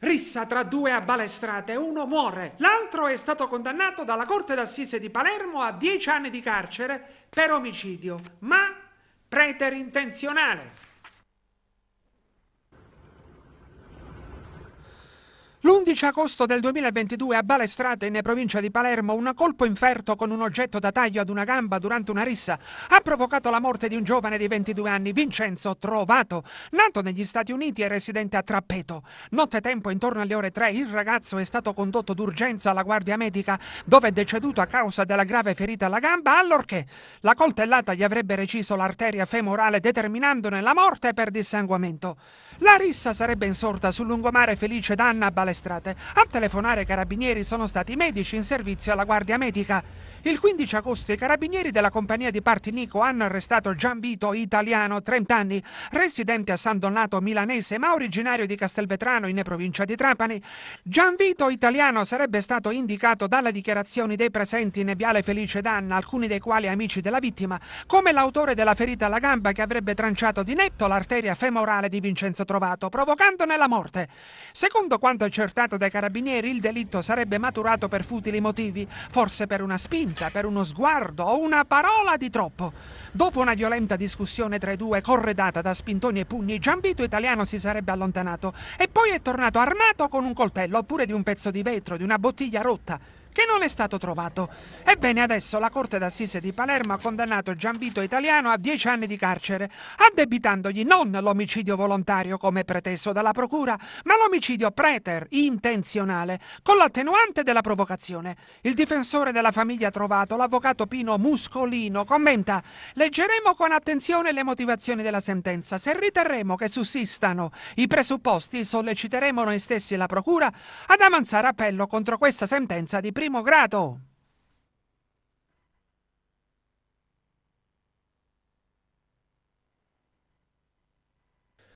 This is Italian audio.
rissa tra due a balestrate, uno muore. L'altro è stato condannato dalla Corte d'Assise di Palermo a dieci anni di carcere per omicidio, ma preterintenzionale. 11 agosto del 2022 a Balestrate, in provincia di Palermo, un colpo inferto con un oggetto da taglio ad una gamba durante una rissa ha provocato la morte di un giovane di 22 anni, Vincenzo Trovato, nato negli Stati Uniti e residente a Trappeto. Nottetempo, intorno alle ore 3, il ragazzo è stato condotto d'urgenza alla guardia medica, dove è deceduto a causa della grave ferita alla gamba, allorché la coltellata gli avrebbe reciso l'arteria femorale determinandone la morte per dissanguamento. La rissa sarebbe insorta sul lungomare Felice d'Anna a Balestrate. A telefonare ai carabinieri sono stati medici in servizio alla Guardia Medica. Il 15 agosto i carabinieri della compagnia di parti Nico hanno arrestato Gianvito Italiano, 30 anni, residente a San Donato milanese ma originario di Castelvetrano in provincia di Trapani. Gianvito Italiano sarebbe stato indicato dalle dichiarazioni dei presenti in Viale Felice Danna, alcuni dei quali amici della vittima, come l'autore della ferita alla gamba che avrebbe tranciato di netto l'arteria femorale di Vincenzo Trovato, provocandone la morte. Secondo quanto accertato dai carabinieri, il delitto sarebbe maturato per futili motivi, forse per una spina spinta per uno sguardo o una parola di troppo. Dopo una violenta discussione tra i due, corredata da spintoni e pugni, Giambito italiano si sarebbe allontanato e poi è tornato armato con un coltello oppure di un pezzo di vetro, di una bottiglia rotta che non è stato trovato. Ebbene, adesso la Corte d'Assise di Palermo ha condannato Gianvito Italiano a 10 anni di carcere, addebitandogli non l'omicidio volontario come preteso dalla Procura, ma l'omicidio preter, intenzionale, con l'attenuante della provocazione. Il difensore della famiglia trovato, l'avvocato Pino Muscolino, commenta «Leggeremo con attenzione le motivazioni della sentenza. Se riterremo che sussistano i presupposti, solleciteremo noi stessi la Procura ad avanzare appello contro questa sentenza di primo grato.